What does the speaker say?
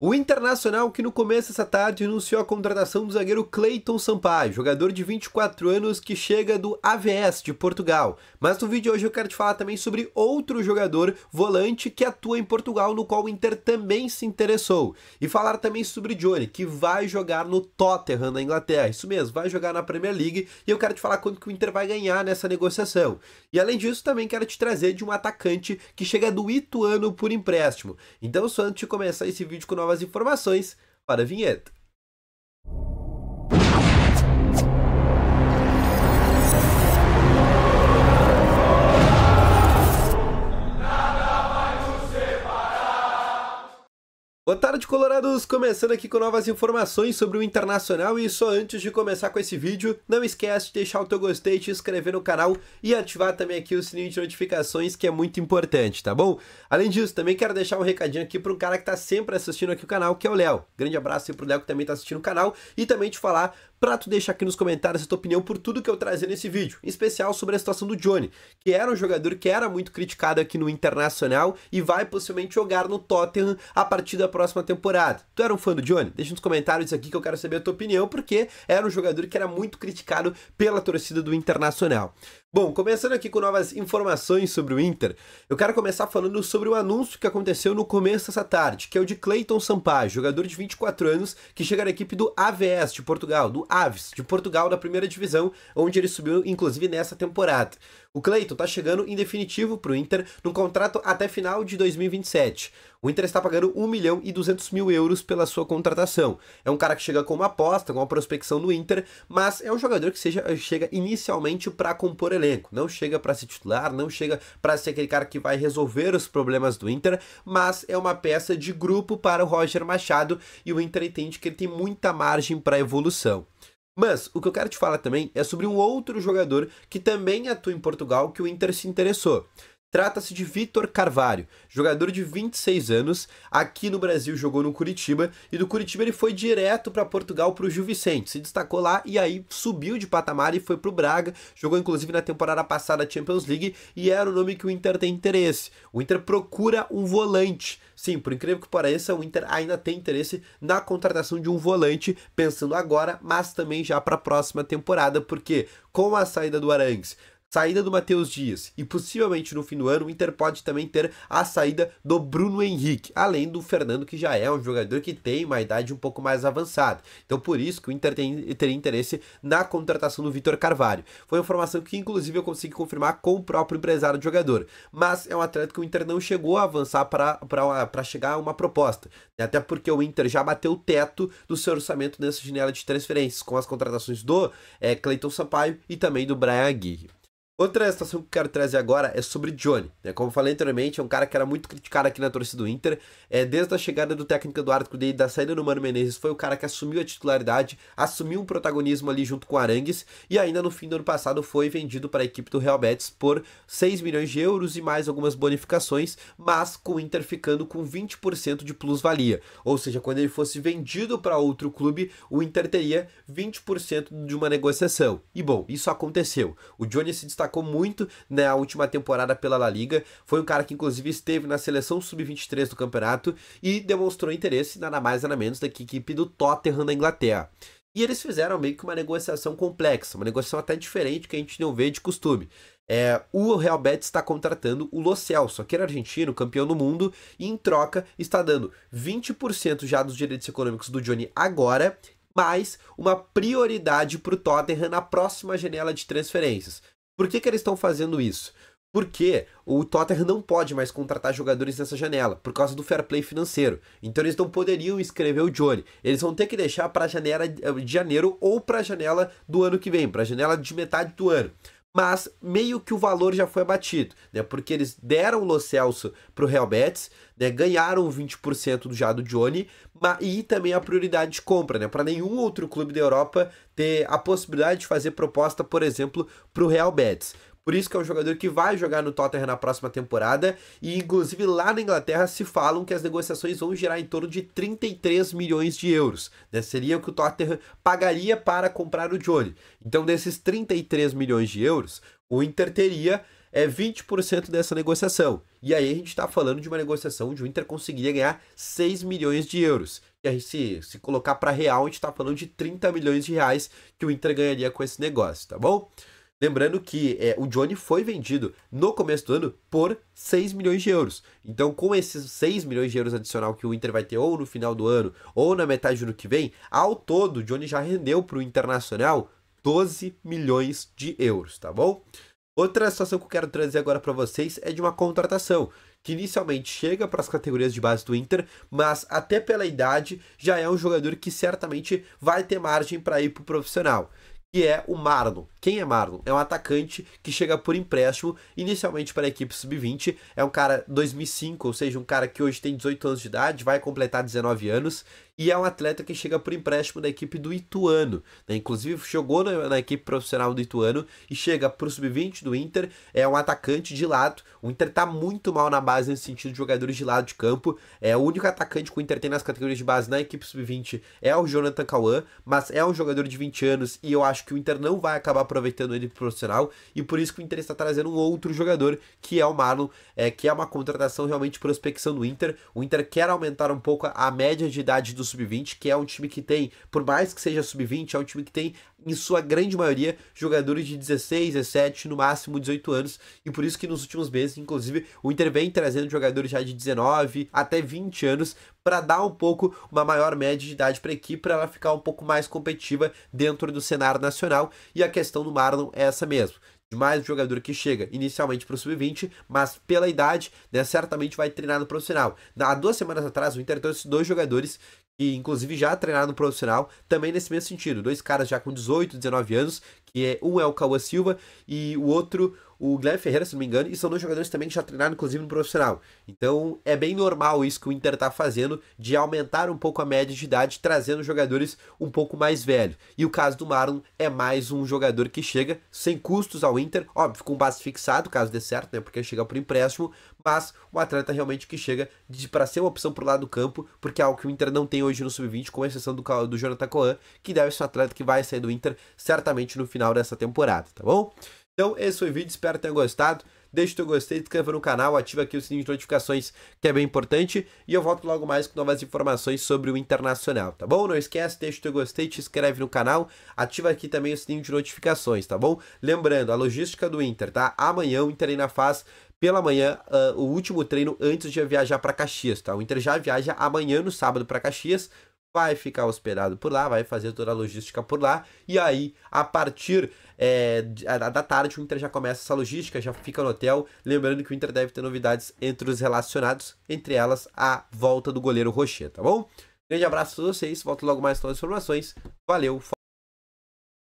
O Internacional, que no começo dessa tarde anunciou a contratação do zagueiro Cleiton Sampaio, jogador de 24 anos que chega do AVS de Portugal. Mas no vídeo de hoje eu quero te falar também sobre outro jogador volante que atua em Portugal, no qual o Inter também se interessou. E falar também sobre Johnny, que vai jogar no Tottenham na Inglaterra. Isso mesmo, vai jogar na Premier League e eu quero te falar quanto que o Inter vai ganhar nessa negociação. E além disso, também quero te trazer de um atacante que chega do Ituano por empréstimo. Então, só antes de começar esse vídeo com novas informações para a vinheta. Boa tarde, colorados! Começando aqui com novas informações sobre o Internacional e só antes de começar com esse vídeo, não esquece de deixar o teu gostei, te inscrever no canal e ativar também aqui o sininho de notificações que é muito importante, tá bom? Além disso, também quero deixar um recadinho aqui para um cara que está sempre assistindo aqui o canal, que é o Léo. Grande abraço aí pro Léo que também está assistindo o canal e também te falar para tu deixar aqui nos comentários a tua opinião por tudo que eu trazer nesse vídeo, em especial sobre a situação do Johnny, que era um jogador que era muito criticado aqui no Internacional e vai possivelmente jogar no Tottenham a partir da próxima temporada. Tu era um fã do Johnny? Deixa nos comentários aqui que eu quero saber a tua opinião, porque era um jogador que era muito criticado pela torcida do Internacional. Bom, começando aqui com novas informações sobre o Inter, eu quero começar falando sobre o anúncio que aconteceu no começo dessa tarde, que é o de Cleiton Sampaio, jogador de 24 anos, que chega na equipe do AVS de Portugal, do Aves de Portugal da primeira divisão, onde ele subiu inclusive nessa temporada. O Clayton está chegando em definitivo para o Inter num contrato até final de 2027. O Inter está pagando 1 milhão e 200 mil euros pela sua contratação. É um cara que chega com uma aposta, com uma prospecção no Inter, mas é um jogador que seja, chega inicialmente para compor elenco. Não chega para se titular, não chega para ser aquele cara que vai resolver os problemas do Inter, mas é uma peça de grupo para o Roger Machado e o Inter entende que ele tem muita margem para evolução. Mas o que eu quero te falar também é sobre um outro jogador que também atua em Portugal que o Inter se interessou. Trata-se de Vitor Carvalho, jogador de 26 anos, aqui no Brasil jogou no Curitiba e do Curitiba ele foi direto para Portugal para o Gil Vicente, se destacou lá e aí subiu de patamar e foi para o Braga, jogou inclusive na temporada passada a Champions League e era o nome que o Inter tem interesse. O Inter procura um volante. Sim, por incrível que pareça, o Inter ainda tem interesse na contratação de um volante, pensando agora, mas também já para a próxima temporada, porque com a saída do Arangues saída do Matheus Dias e possivelmente no fim do ano o Inter pode também ter a saída do Bruno Henrique, além do Fernando que já é um jogador que tem uma idade um pouco mais avançada. Então por isso que o Inter tem, teria interesse na contratação do Vitor Carvalho. Foi uma informação que inclusive eu consegui confirmar com o próprio empresário do jogador, mas é um atleta que o Inter não chegou a avançar para chegar a uma proposta, até porque o Inter já bateu o teto do seu orçamento nessa janela de transferências com as contratações do é, Cleiton Sampaio e também do Brian Aguirre. Outra situação que eu quero trazer agora é sobre Johnny. Né? Como eu falei anteriormente, é um cara que era muito criticado aqui na torcida do Inter. É, desde a chegada do técnico Eduardo Cudê e da saída do Mano Menezes, foi o cara que assumiu a titularidade, assumiu um protagonismo ali junto com o Arangues e ainda no fim do ano passado foi vendido para a equipe do Real Betis por 6 milhões de euros e mais algumas bonificações, mas com o Inter ficando com 20% de plusvalia. Ou seja, quando ele fosse vendido para outro clube, o Inter teria 20% de uma negociação. E bom, isso aconteceu. O Johnny se destacou destacou muito na né, última temporada pela La Liga. Foi um cara que, inclusive, esteve na seleção sub-23 do campeonato e demonstrou interesse, nada mais nada menos, da equipe do Tottenham da Inglaterra. E eles fizeram meio que uma negociação complexa, uma negociação até diferente que a gente não vê de costume. É, o Real Betis está contratando o Lo Celso, aquele argentino, campeão do mundo, e em troca está dando 20% já dos direitos econômicos do Johnny agora, mais uma prioridade para o Tottenham na próxima janela de transferências. Por que, que eles estão fazendo isso? Porque o Tottenham não pode mais contratar jogadores nessa janela, por causa do fair play financeiro. Então eles não poderiam escrever o Johnny. Eles vão ter que deixar para a janela de janeiro ou para a janela do ano que vem, para a janela de metade do ano mas meio que o valor já foi abatido, né? Porque eles deram o Lo Celso pro Real Betis, né? Ganharam 20% do já do Johnny, mas, e também a prioridade de compra, né? Para nenhum outro clube da Europa ter a possibilidade de fazer proposta, por exemplo, pro Real Betis. Por isso que é um jogador que vai jogar no Tottenham na próxima temporada. E inclusive lá na Inglaterra se falam que as negociações vão girar em torno de 33 milhões de euros. Né? Seria o que o Tottenham pagaria para comprar o Johnny. Então desses 33 milhões de euros, o Inter teria é 20% dessa negociação. E aí a gente está falando de uma negociação onde o Inter conseguiria ganhar 6 milhões de euros. E aí, se, se colocar para real, a gente está falando de 30 milhões de reais que o Inter ganharia com esse negócio, tá bom? Lembrando que é, o Johnny foi vendido no começo do ano por 6 milhões de euros. Então, com esses 6 milhões de euros adicional que o Inter vai ter ou no final do ano ou na metade do ano que vem, ao todo, o Johnny já rendeu para o Internacional 12 milhões de euros, tá bom? Outra situação que eu quero trazer agora para vocês é de uma contratação que inicialmente chega para as categorias de base do Inter, mas até pela idade já é um jogador que certamente vai ter margem para ir para o profissional que é o Marlon. Quem é Marlon? É um atacante que chega por empréstimo, inicialmente para a equipe sub-20. É um cara 2005, ou seja, um cara que hoje tem 18 anos de idade, vai completar 19 anos, e é um atleta que chega por empréstimo da equipe do Ituano. Né? Inclusive, jogou na, na, equipe profissional do Ituano e chega para o sub-20 do Inter. É um atacante de lado. O Inter está muito mal na base nesse sentido de jogadores de lado de campo. É o único atacante que o Inter tem nas categorias de base na equipe sub-20 é o Jonathan Cauã, mas é um jogador de 20 anos e eu acho que o Inter não vai acabar aproveitando ele pro profissional e por isso que o Inter está trazendo um outro jogador que é o Marlon, é, que é uma contratação realmente prospecção do Inter. O Inter quer aumentar um pouco a média de idade dos sub-20, que é um time que tem, por mais que seja sub-20, é um time que tem, em sua grande maioria, jogadores de 16, 17, no máximo 18 anos, e por isso que nos últimos meses, inclusive, o Inter vem trazendo jogadores já de 19 até 20 anos para dar um pouco uma maior média de idade para a equipe, para ela ficar um pouco mais competitiva dentro do cenário nacional, e a questão do Marlon é essa mesmo mais um jogador que chega inicialmente para o sub-20, mas pela idade, né, certamente vai treinar no profissional. Há duas semanas atrás, o Inter trouxe dois jogadores que, inclusive, já treinaram no profissional, também nesse mesmo sentido. Dois caras já com 18, 19 anos, que é, um é o Cauã Silva e o outro o Guilherme Ferreira, se não me engano, e são dois jogadores também que já treinaram, inclusive, no profissional. Então é bem normal isso que o Inter está fazendo, de aumentar um pouco a média de idade, trazendo jogadores um pouco mais velhos. E o caso do Marlon é mais um jogador que chega sem custos ao Inter, óbvio, com base fixado, caso dê certo, né? Porque chega por empréstimo, mas um atleta realmente que chega para ser uma opção pro lado do campo, porque é algo que o Inter não tem hoje no sub-20, com exceção do, do Jonathan Coan, que deve ser um atleta que vai sair do Inter certamente no final dessa temporada, tá bom? Então, esse foi o vídeo, espero que tenham gostado. Deixe o teu gostei, se inscreva no canal, ativa aqui o sininho de notificações, que é bem importante. E eu volto logo mais com novas informações sobre o Internacional, tá bom? Não esquece, deixa o teu gostei, te inscreve no canal, ativa aqui também o sininho de notificações, tá bom? Lembrando, a logística do Inter, tá? Amanhã o Inter ainda faz pela manhã uh, o último treino antes de viajar para Caxias, tá? O Inter já viaja amanhã no sábado para Caxias, vai ficar hospedado por lá, vai fazer toda a logística por lá, e aí, a partir é, da tarde, o Inter já começa essa logística, já fica no hotel. Lembrando que o Inter deve ter novidades entre os relacionados, entre elas a volta do goleiro Rocher, tá bom? Grande abraço a todos vocês, volto logo mais com as informações. Valeu,